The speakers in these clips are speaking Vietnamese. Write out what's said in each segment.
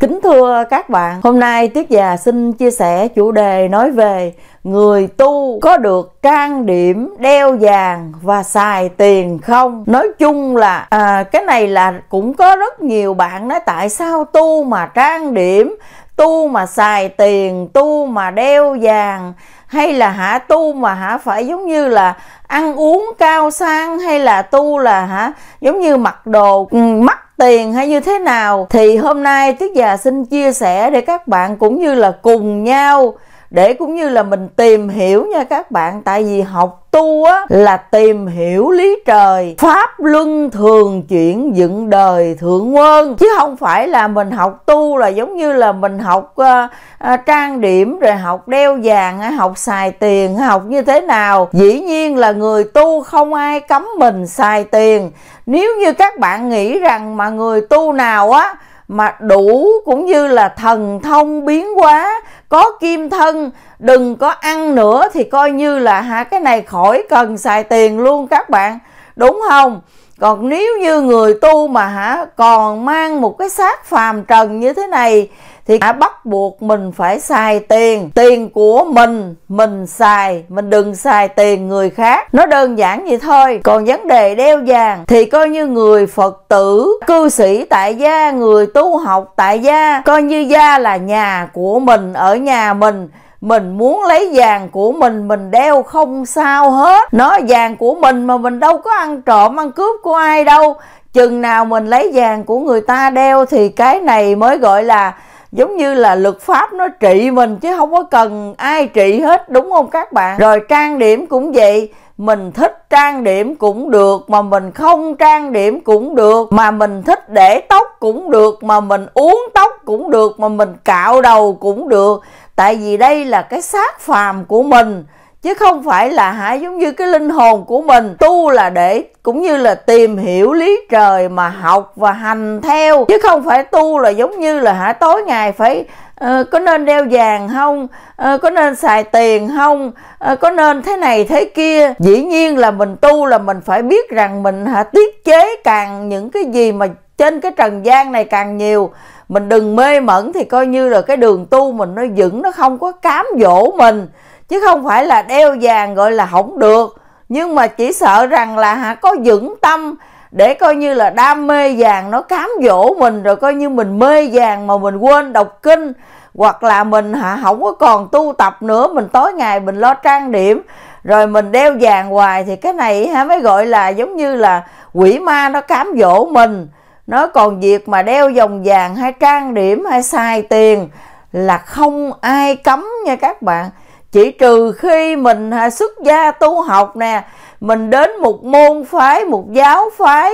Kính thưa các bạn, hôm nay Tuyết già xin chia sẻ chủ đề nói về người tu có được trang điểm đeo vàng và xài tiền không nói chung là à, cái này là cũng có rất nhiều bạn nói tại sao tu mà trang điểm tu mà xài tiền tu mà đeo vàng hay là hả tu mà hả phải giống như là ăn uống cao sang hay là tu là hả giống như mặc đồ ừ, mắc tiền hay như thế nào thì hôm nay tiết già xin chia sẻ để các bạn cũng như là cùng nhau để cũng như là mình tìm hiểu nha các bạn tại vì học tu á là tìm hiểu lý trời pháp luân thường chuyển dựng đời thượng quân chứ không phải là mình học tu là giống như là mình học uh, uh, trang điểm rồi học đeo vàng học xài tiền học như thế nào dĩ nhiên là người tu không ai cấm mình xài tiền nếu như các bạn nghĩ rằng mà người tu nào á mà đủ cũng như là thần thông biến hóa có kim thân đừng có ăn nữa thì coi như là hả cái này khỏi cần xài tiền luôn các bạn đúng không còn nếu như người tu mà hả còn mang một cái xác phàm trần như thế này thì hả bắt buộc mình phải xài tiền tiền của mình mình xài mình đừng xài tiền người khác nó đơn giản vậy thôi còn vấn đề đeo vàng thì coi như người phật tử cư sĩ tại gia người tu học tại gia coi như gia là nhà của mình ở nhà mình mình muốn lấy vàng của mình mình đeo không sao hết nó vàng của mình mà mình đâu có ăn trộm ăn cướp của ai đâu chừng nào mình lấy vàng của người ta đeo thì cái này mới gọi là giống như là luật pháp nó trị mình chứ không có cần ai trị hết đúng không các bạn rồi trang điểm cũng vậy mình thích trang điểm cũng được mà mình không trang điểm cũng được mà mình thích để tóc cũng được mà mình uống tóc cũng được mà mình cạo đầu cũng được tại vì đây là cái xác phàm của mình chứ không phải là hả giống như cái linh hồn của mình tu là để cũng như là tìm hiểu lý trời mà học và hành theo chứ không phải tu là giống như là hả tối ngày phải uh, có nên đeo vàng không uh, có nên xài tiền không uh, có nên thế này thế kia dĩ nhiên là mình tu là mình phải biết rằng mình hả tiết chế càng những cái gì mà trên cái trần gian này càng nhiều mình đừng mê mẩn thì coi như là cái đường tu mình nó vững nó không có cám dỗ mình chứ không phải là đeo vàng gọi là không được nhưng mà chỉ sợ rằng là hả có vững tâm để coi như là đam mê vàng nó cám dỗ mình rồi coi như mình mê vàng mà mình quên đọc kinh hoặc là mình hả không có còn tu tập nữa mình tối ngày mình lo trang điểm rồi mình đeo vàng hoài thì cái này hả mới gọi là giống như là quỷ ma nó cám dỗ mình nó còn việc mà đeo vòng vàng hay trang điểm hay xài tiền là không ai cấm nha các bạn chỉ trừ khi mình xuất gia tu học nè mình đến một môn phái một giáo phái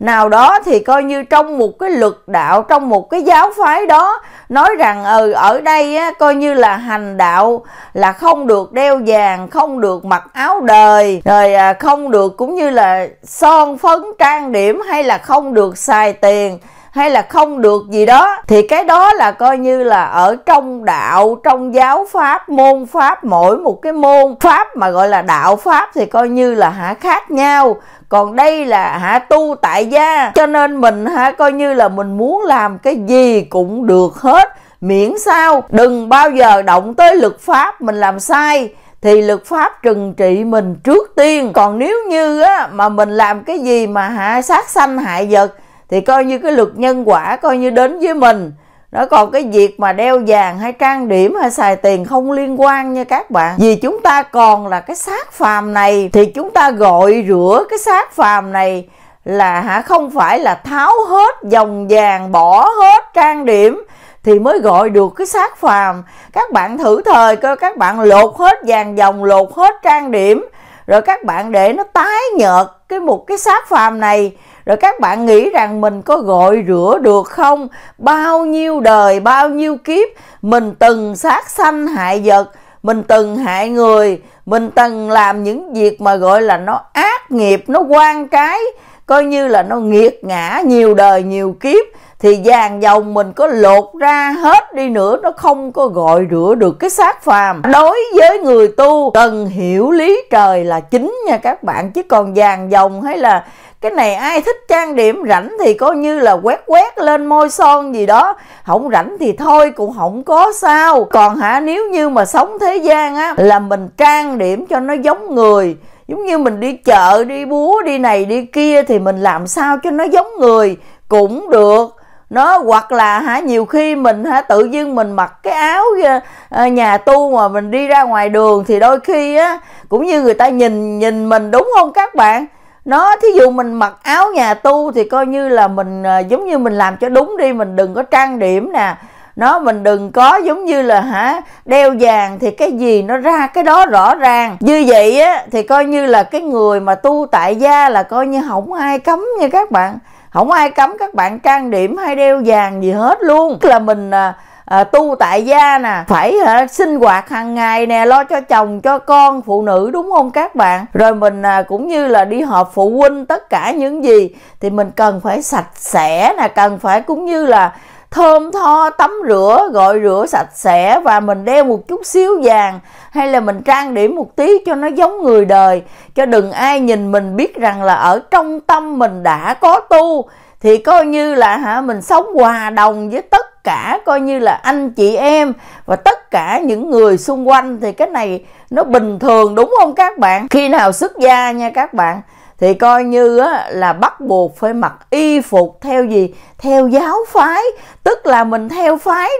nào đó thì coi như trong một cái luật đạo trong một cái giáo phái đó nói rằng ừ ở đây á, coi như là hành đạo là không được đeo vàng không được mặc áo đời rồi à, không được cũng như là son phấn trang điểm hay là không được xài tiền hay là không được gì đó thì cái đó là coi như là ở trong đạo trong giáo pháp môn pháp mỗi một cái môn pháp mà gọi là đạo pháp thì coi như là hả khác nhau còn đây là hả tu tại gia cho nên mình hả coi như là mình muốn làm cái gì cũng được hết miễn sao đừng bao giờ động tới luật pháp mình làm sai thì luật pháp trừng trị mình trước tiên còn nếu như á, mà mình làm cái gì mà hạ sát sanh hại vật thì coi như cái luật nhân quả coi như đến với mình nó còn cái việc mà đeo vàng hay trang điểm hay xài tiền không liên quan nha các bạn vì chúng ta còn là cái xác phàm này thì chúng ta gọi rửa cái xác phàm này là hả không phải là tháo hết dòng vàng bỏ hết trang điểm thì mới gọi được cái xác phàm các bạn thử thời coi các bạn lột hết vàng dòng lột hết trang điểm rồi các bạn để nó tái nhợt cái một cái xác phàm này rồi các bạn nghĩ rằng mình có gội rửa được không bao nhiêu đời bao nhiêu kiếp mình từng sát sanh hại vật mình từng hại người mình từng làm những việc mà gọi là nó ác nghiệp nó quan cái coi như là nó nghiệt ngã nhiều đời nhiều kiếp thì vàng dòng mình có lột ra hết đi nữa nó không có gọi rửa được cái xác phàm đối với người tu cần hiểu lý trời là chính nha các bạn chứ còn vàng dòng hay là cái này ai thích trang điểm rảnh thì coi như là quét quét lên môi son gì đó không rảnh thì thôi cũng không có sao còn hả nếu như mà sống thế gian á là mình trang điểm cho nó giống người giống như mình đi chợ đi búa đi này đi kia thì mình làm sao cho nó giống người cũng được nó hoặc là hả nhiều khi mình hả tự dưng mình mặc cái áo ờ, ờ, nhà tu mà mình đi ra ngoài đường thì đôi khi á cũng như người ta nhìn nhìn mình đúng không các bạn nó thí dụ mình mặc áo nhà tu thì coi như là mình à, giống như mình làm cho đúng đi mình đừng có trang điểm nè nó mình đừng có giống như là hả đeo vàng thì cái gì nó ra cái đó rõ ràng như vậy á thì coi như là cái người mà tu tại gia là coi như không ai cấm nha các bạn không ai cấm các bạn trang điểm hay đeo vàng gì hết luôn Tức là mình à, à, tu tại gia nè phải à, sinh hoạt hàng ngày nè lo cho chồng cho con phụ nữ đúng không các bạn rồi mình à, cũng như là đi họp phụ huynh tất cả những gì thì mình cần phải sạch sẽ nè cần phải cũng như là thơm tho tắm rửa gọi rửa sạch sẽ và mình đeo một chút xíu vàng hay là mình trang điểm một tí cho nó giống người đời cho đừng ai nhìn mình biết rằng là ở trong tâm mình đã có tu thì coi như là hả mình sống hòa đồng với tất cả coi như là anh chị em và tất cả những người xung quanh thì cái này nó bình thường đúng không các bạn khi nào xuất gia nha các bạn thì coi như á, là bắt buộc phải mặc y phục theo gì theo giáo phái tức là mình theo phái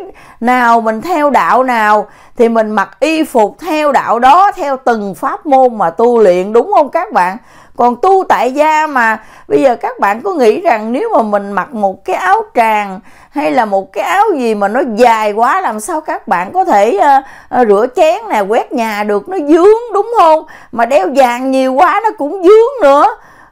nào mình theo đạo nào thì mình mặc y phục theo đạo đó theo từng pháp môn mà tu luyện đúng không các bạn còn tu tại gia mà bây giờ các bạn có nghĩ rằng nếu mà mình mặc một cái áo tràng hay là một cái áo gì mà nó dài quá làm sao các bạn có thể uh, rửa chén nè quét nhà được nó dướng đúng không mà đeo vàng nhiều quá nó cũng dướng nữa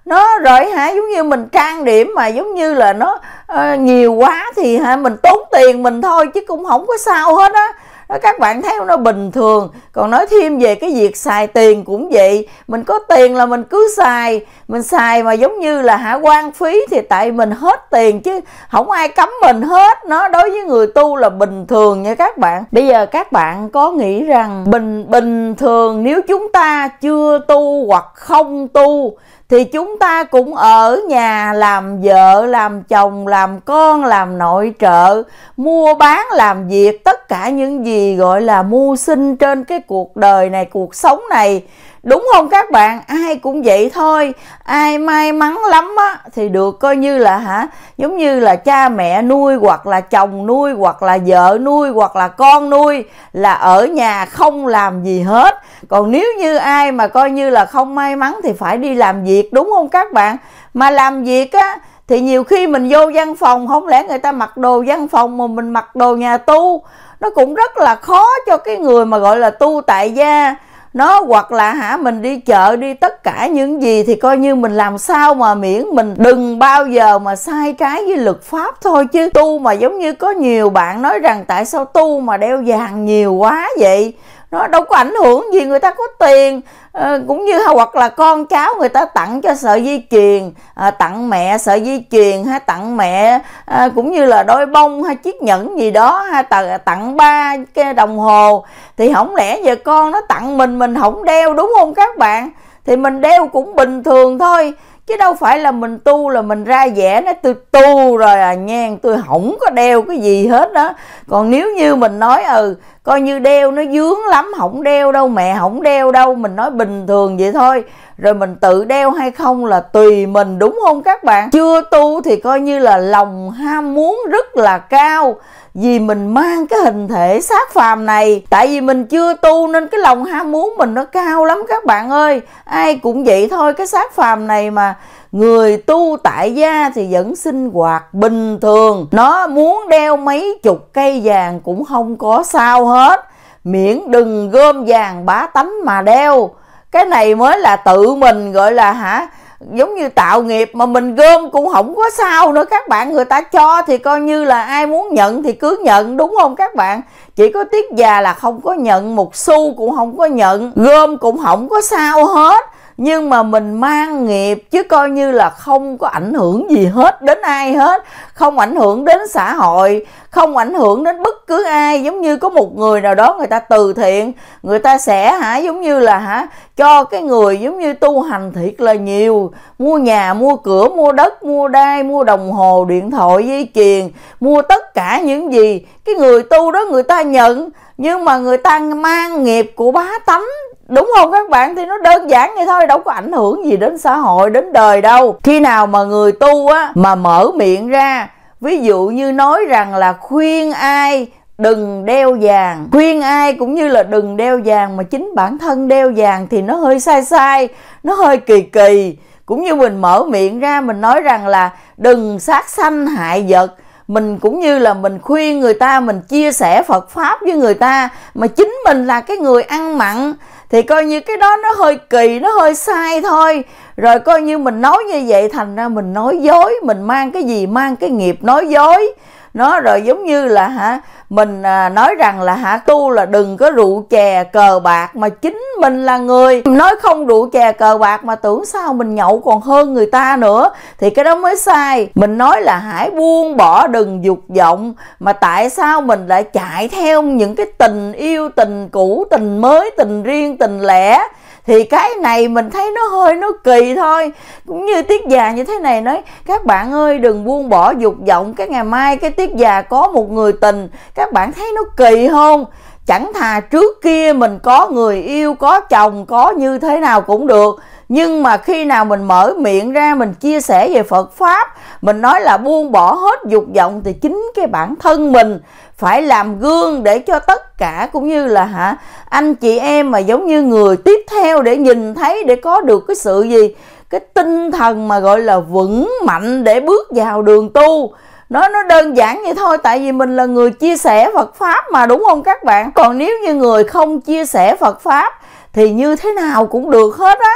nó rồi hả giống như mình trang điểm mà giống như là nó uh, nhiều quá thì hả mình tốn tiền mình thôi chứ cũng không có sao hết á Ờ, các bạn thấy nó bình thường còn nói thêm về cái việc xài tiền cũng vậy mình có tiền là mình cứ xài mình xài mà giống như là hạ quan phí thì tại mình hết tiền chứ không ai cấm mình hết nó đối với người tu là bình thường nha các bạn bây giờ các bạn có nghĩ rằng bình bình thường nếu chúng ta chưa tu hoặc không tu thì chúng ta cũng ở nhà làm vợ làm chồng làm con làm nội trợ mua bán làm việc tất cả những gì gọi là mưu sinh trên cái cuộc đời này cuộc sống này Đúng không các bạn? Ai cũng vậy thôi. Ai may mắn lắm á, thì được coi như là hả giống như là cha mẹ nuôi hoặc là chồng nuôi hoặc là vợ nuôi hoặc là con nuôi là ở nhà không làm gì hết. Còn nếu như ai mà coi như là không may mắn thì phải đi làm việc đúng không các bạn? Mà làm việc á thì nhiều khi mình vô văn phòng không lẽ người ta mặc đồ văn phòng mà mình mặc đồ nhà tu nó cũng rất là khó cho cái người mà gọi là tu tại gia nó hoặc là hả mình đi chợ đi tất cả những gì thì coi như mình làm sao mà miễn mình đừng bao giờ mà sai trái với luật pháp thôi chứ tu mà giống như có nhiều bạn nói rằng tại sao tu mà đeo vàng nhiều quá vậy nó đâu có ảnh hưởng gì người ta có tiền ờ, cũng như hoặc là con cháu người ta tặng cho sợi dây chuyền ờ, tặng mẹ sợi dây chuyền hay tặng mẹ ờ, cũng như là đôi bông hay chiếc nhẫn gì đó hay tặng, tặng ba cái đồng hồ thì không lẽ giờ con nó tặng mình mình không đeo đúng không các bạn thì mình đeo cũng bình thường thôi chứ đâu phải là mình tu là mình ra vẻ nó tôi tu rồi à nha tôi không có đeo cái gì hết đó còn nếu như mình nói ừ coi như đeo nó dướng lắm không đeo đâu mẹ không đeo đâu mình nói bình thường vậy thôi rồi mình tự đeo hay không là tùy mình đúng không các bạn chưa tu thì coi như là lòng ham muốn rất là cao vì mình mang cái hình thể xác phàm này tại vì mình chưa tu nên cái lòng ham muốn mình nó cao lắm các bạn ơi ai cũng vậy thôi cái xác phàm này mà người tu tại gia thì vẫn sinh hoạt bình thường nó muốn đeo mấy chục cây vàng cũng không có sao hết miễn đừng gom vàng bá tánh mà đeo cái này mới là tự mình gọi là hả giống như tạo nghiệp mà mình gom cũng không có sao nữa các bạn người ta cho thì coi như là ai muốn nhận thì cứ nhận đúng không các bạn chỉ có tiếc già là không có nhận một xu cũng không có nhận gom cũng không có sao hết nhưng mà mình mang nghiệp chứ coi như là không có ảnh hưởng gì hết đến ai hết không ảnh hưởng đến xã hội không ảnh hưởng đến bất cứ ai giống như có một người nào đó người ta từ thiện người ta sẽ hả giống như là hả cho cái người giống như tu hành thiệt là nhiều mua nhà mua cửa mua đất mua đai mua đồng hồ điện thoại dây chuyền mua tất cả những gì cái người tu đó người ta nhận nhưng mà người ta mang nghiệp của bá tánh đúng không các bạn thì nó đơn giản vậy thôi đâu có ảnh hưởng gì đến xã hội đến đời đâu khi nào mà người tu á mà mở miệng ra ví dụ như nói rằng là khuyên ai đừng đeo vàng khuyên ai cũng như là đừng đeo vàng mà chính bản thân đeo vàng thì nó hơi sai sai nó hơi kỳ kỳ cũng như mình mở miệng ra mình nói rằng là đừng sát sanh hại vật mình cũng như là mình khuyên người ta mình chia sẻ phật pháp với người ta mà chính mình là cái người ăn mặn thì coi như cái đó nó hơi kỳ nó hơi sai thôi rồi coi như mình nói như vậy thành ra mình nói dối mình mang cái gì mang cái nghiệp nói dối nó rồi giống như là hả mình à, nói rằng là hả tu là đừng có rượu chè cờ bạc mà chính mình là người nói không rượu chè cờ bạc mà tưởng sao mình nhậu còn hơn người ta nữa thì cái đó mới sai mình nói là hãy buông bỏ đừng dục vọng mà tại sao mình lại chạy theo những cái tình yêu tình cũ tình mới tình riêng tình lẻ thì cái này mình thấy nó hơi nó kỳ thôi cũng như tiết già như thế này nói các bạn ơi đừng buông bỏ dục vọng cái ngày mai cái tiết già có một người tình các bạn thấy nó kỳ không chẳng thà trước kia mình có người yêu có chồng có như thế nào cũng được nhưng mà khi nào mình mở miệng ra mình chia sẻ về phật pháp mình nói là buông bỏ hết dục vọng thì chính cái bản thân mình phải làm gương để cho tất cả cũng như là hả anh chị em mà giống như người tiếp theo để nhìn thấy để có được cái sự gì cái tinh thần mà gọi là vững mạnh để bước vào đường tu nó nó đơn giản vậy thôi tại vì mình là người chia sẻ Phật pháp mà đúng không các bạn còn nếu như người không chia sẻ Phật pháp thì như thế nào cũng được hết á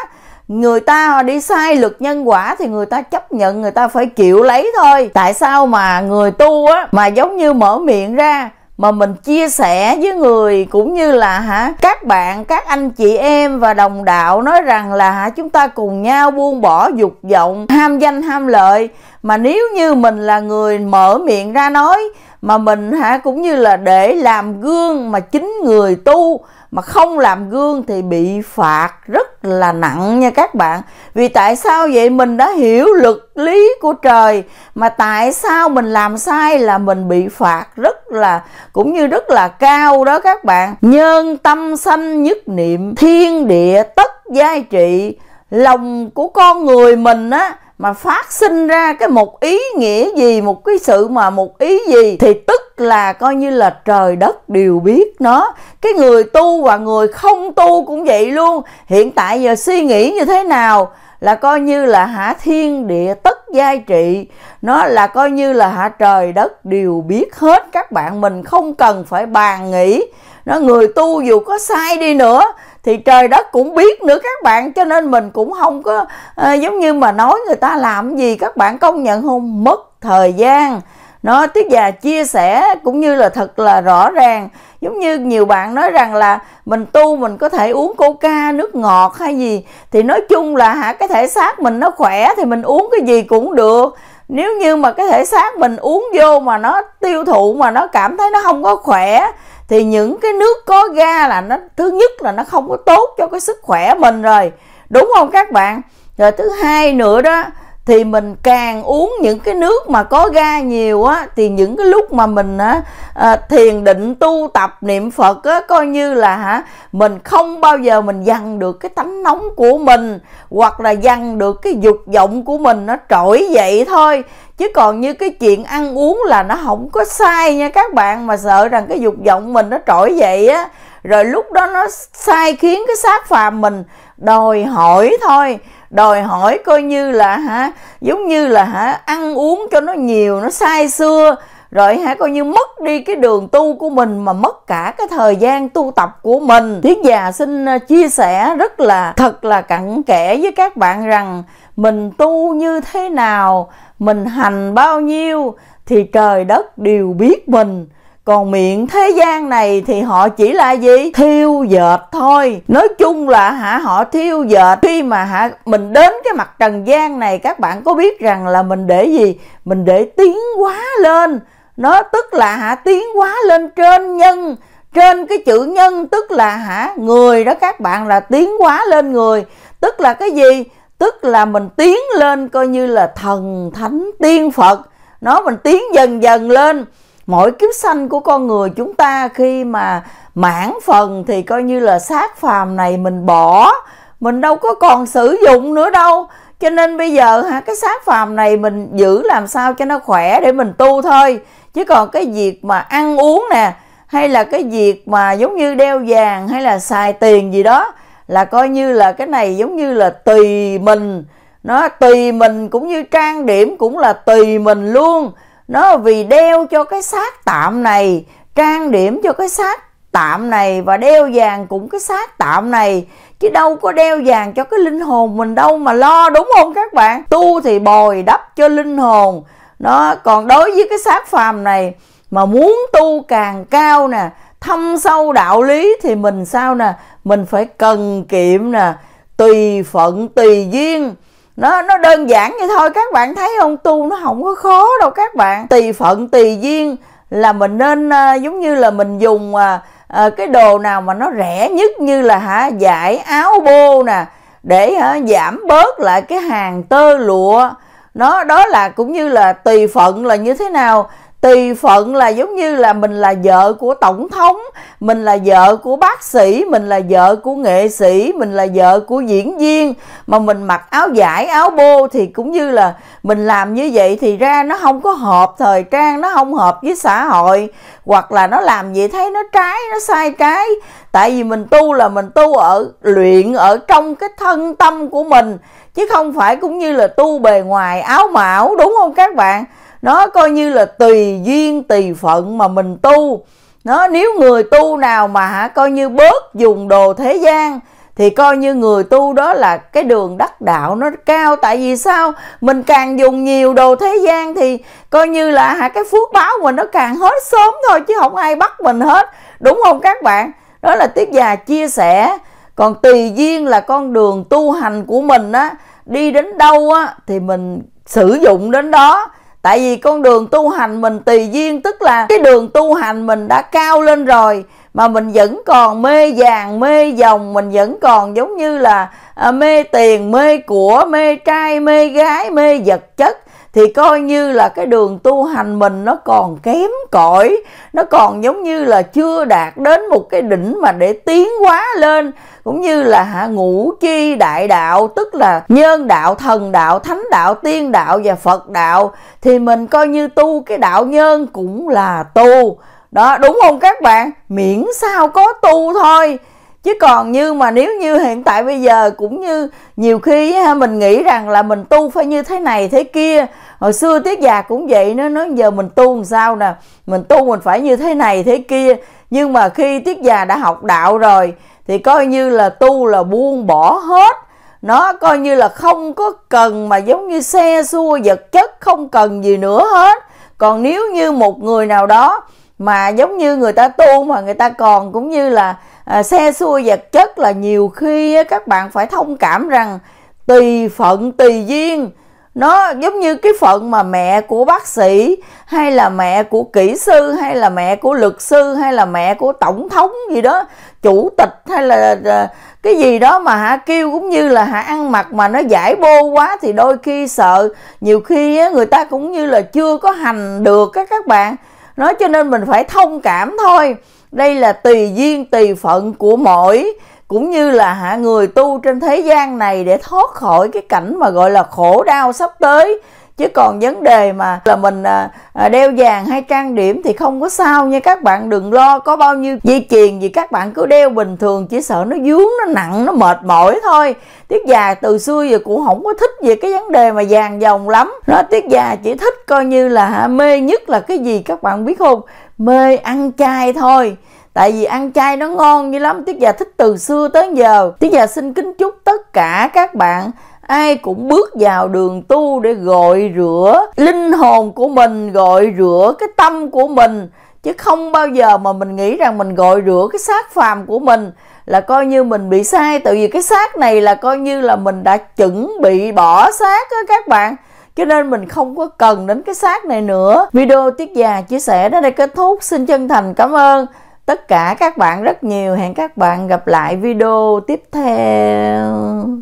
người ta họ đi sai luật nhân quả thì người ta chấp nhận người ta phải chịu lấy thôi tại sao mà người tu á mà giống như mở miệng ra mà mình chia sẻ với người cũng như là hả các bạn các anh chị em và đồng đạo nói rằng là hả chúng ta cùng nhau buông bỏ dục vọng ham danh ham lợi mà nếu như mình là người mở miệng ra nói mà mình hả cũng như là để làm gương mà chính người tu mà không làm gương thì bị phạt rất là nặng nha các bạn vì tại sao vậy mình đã hiểu luật lý của trời mà tại sao mình làm sai là mình bị phạt rất là cũng như rất là cao đó các bạn nhân tâm sanh nhất niệm thiên địa tất giai trị lòng của con người mình á mà phát sinh ra cái một ý nghĩa gì một cái sự mà một ý gì thì tức là coi như là trời đất đều biết nó cái người tu và người không tu cũng vậy luôn hiện tại giờ suy nghĩ như thế nào là coi như là hạ thiên địa tất giai trị nó là coi như là hạ trời đất đều biết hết các bạn mình không cần phải bàn nghĩ nó người tu dù có sai đi nữa thì trời đất cũng biết nữa các bạn cho nên mình cũng không có à, giống như mà nói người ta làm gì các bạn công nhận không mất thời gian nó tiết già chia sẻ cũng như là thật là rõ ràng giống như nhiều bạn nói rằng là mình tu mình có thể uống coca nước ngọt hay gì thì nói chung là hả cái thể xác mình nó khỏe thì mình uống cái gì cũng được nếu như mà cái thể xác mình uống vô mà nó tiêu thụ mà nó cảm thấy nó không có khỏe thì những cái nước có ga là nó thứ nhất là nó không có tốt cho cái sức khỏe mình rồi đúng không các bạn rồi thứ hai nữa đó thì mình càng uống những cái nước mà có ga nhiều á thì những cái lúc mà mình á, à, thiền định tu tập niệm phật á coi như là hả mình không bao giờ mình dằn được cái tánh nóng của mình hoặc là dằn được cái dục vọng của mình nó trỗi dậy thôi chứ còn như cái chuyện ăn uống là nó không có sai nha các bạn mà sợ rằng cái dục vọng mình nó trỗi dậy á rồi lúc đó nó sai khiến cái xác phàm mình đòi hỏi thôi đòi hỏi coi như là hả giống như là hả ăn uống cho nó nhiều nó sai xưa rồi hả coi như mất đi cái đường tu của mình mà mất cả cái thời gian tu tập của mình tiết già xin ờ, chia sẻ rất là thật là cặn kẽ với các bạn rằng mình tu như thế nào mình hành bao nhiêu thì trời đất đều biết mình còn miệng thế gian này thì họ chỉ là gì thiêu dệt thôi nói chung là hả họ thiêu dệt khi mà hả mình đến cái mặt trần gian này các bạn có biết rằng là mình để gì mình để tiến hóa lên nó tức là hả tiến hóa lên trên nhân trên cái chữ nhân tức là hả người đó các bạn là tiến hóa lên người tức là cái gì tức là mình tiến lên coi như là thần thánh tiên phật nó mình tiến dần dần lên mỗi kiếp sanh của con người chúng ta khi mà mãn phần thì coi như là xác phàm này mình bỏ mình đâu có còn sử dụng nữa đâu cho nên bây giờ hả cái xác phàm này mình giữ làm sao cho nó khỏe để mình tu thôi chứ còn cái việc mà ăn uống nè hay là cái việc mà giống như đeo vàng hay là xài tiền gì đó là coi như là cái này giống như là tùy mình nó tùy mình cũng như trang điểm cũng là tùy mình luôn nó vì đeo cho cái xác tạm này trang điểm cho cái xác tạm này và đeo vàng cũng cái xác tạm này chứ đâu có đeo vàng cho cái linh hồn mình đâu mà lo đúng không các bạn tu thì bồi đắp cho linh hồn đó còn đối với cái xác phàm này mà muốn tu càng cao nè thâm sâu đạo lý thì mình sao nè mình phải cần kiệm nè tùy phận tùy duyên nó nó đơn giản vậy thôi các bạn thấy không tu nó không có khó đâu các bạn tùy phận tùy duyên là mình nên à, giống như là mình dùng à, à, cái đồ nào mà nó rẻ nhất như là hả giải áo bô nè để hả, giảm bớt lại cái hàng tơ lụa nó đó là cũng như là tùy phận là như thế nào tùy phận là giống như là mình là vợ của tổng thống mình là vợ của bác sĩ mình là vợ của nghệ sĩ mình là vợ của diễn viên mà mình mặc áo vải áo bô thì cũng như là mình làm như vậy thì ra nó không có hợp thời trang nó không hợp với xã hội hoặc là nó làm vậy thấy nó trái nó sai trái tại vì mình tu là mình tu ở luyện ở trong cái thân tâm của mình chứ không phải cũng như là tu bề ngoài áo mão đúng không các bạn nó coi như là tùy duyên tùy phận mà mình tu nó nếu người tu nào mà hả coi như bớt dùng đồ thế gian thì coi như người tu đó là cái đường đắc đạo nó cao tại vì sao mình càng dùng nhiều đồ thế gian thì coi như là hả cái phước báo mình nó càng hết sớm thôi chứ không ai bắt mình hết đúng không các bạn đó là tiết già chia sẻ còn tùy duyên là con đường tu hành của mình á đi đến đâu á thì mình sử dụng đến đó tại vì con đường tu hành mình tùy duyên tức là cái đường tu hành mình đã cao lên rồi mà mình vẫn còn mê vàng mê dòng mình vẫn còn giống như là à, mê tiền mê của mê trai mê gái mê vật chất thì coi như là cái đường tu hành mình nó còn kém cỏi nó còn giống như là chưa đạt đến một cái đỉnh mà để tiến hóa lên cũng như là hạ ngũ chi đại đạo tức là nhân đạo thần đạo thánh đạo tiên đạo và phật đạo thì mình coi như tu cái đạo nhân cũng là tu đó đúng không các bạn miễn sao có tu thôi chứ còn như mà nếu như hiện tại bây giờ cũng như nhiều khi ha, mình nghĩ rằng là mình tu phải như thế này thế kia hồi xưa tiết già cũng vậy nó nói giờ mình tu làm sao nè mình tu mình phải như thế này thế kia nhưng mà khi tiết già đã học đạo rồi thì coi như là tu là buông bỏ hết nó coi như là không có cần mà giống như xe xua vật chất không cần gì nữa hết còn nếu như một người nào đó mà giống như người ta tu mà người ta còn cũng như là à, xe xua vật chất là nhiều khi các bạn phải thông cảm rằng tùy phận tùy duyên nó giống như cái phận mà mẹ của bác sĩ hay là mẹ của kỹ sư hay là mẹ của luật sư hay là mẹ của tổng thống gì đó chủ tịch hay là à, cái gì đó mà hả kêu cũng như là hả ăn mặc mà nó giải bô quá thì đôi khi sợ nhiều khi người ta cũng như là chưa có hành được các các bạn nó cho nên mình phải thông cảm thôi đây là tùy duyên tùy phận của mỗi cũng như là hạ người tu trên thế gian này để thoát khỏi cái cảnh mà gọi là khổ đau sắp tới chứ còn vấn đề mà là mình à, à, đeo vàng hay trang điểm thì không có sao nha các bạn đừng lo có bao nhiêu dây chuyền gì các bạn cứ đeo bình thường chỉ sợ nó vướng nó nặng nó mệt mỏi thôi tiết già từ xưa giờ cũng không có thích về cái vấn đề mà vàng dòng lắm nó tiết già chỉ thích coi như là mê nhất là cái gì các bạn biết không mê ăn chay thôi tại vì ăn chay nó ngon như lắm tiết già thích từ xưa tới giờ tiết già xin kính chúc tất cả các bạn ai cũng bước vào đường tu để gội rửa linh hồn của mình gội rửa cái tâm của mình chứ không bao giờ mà mình nghĩ rằng mình gội rửa cái xác phàm của mình là coi như mình bị sai tại vì cái xác này là coi như là mình đã chuẩn bị bỏ xác á các bạn cho nên mình không có cần đến cái xác này nữa video tiết già chia sẻ đến đây kết thúc xin chân thành cảm ơn tất cả các bạn rất nhiều hẹn các bạn gặp lại video tiếp theo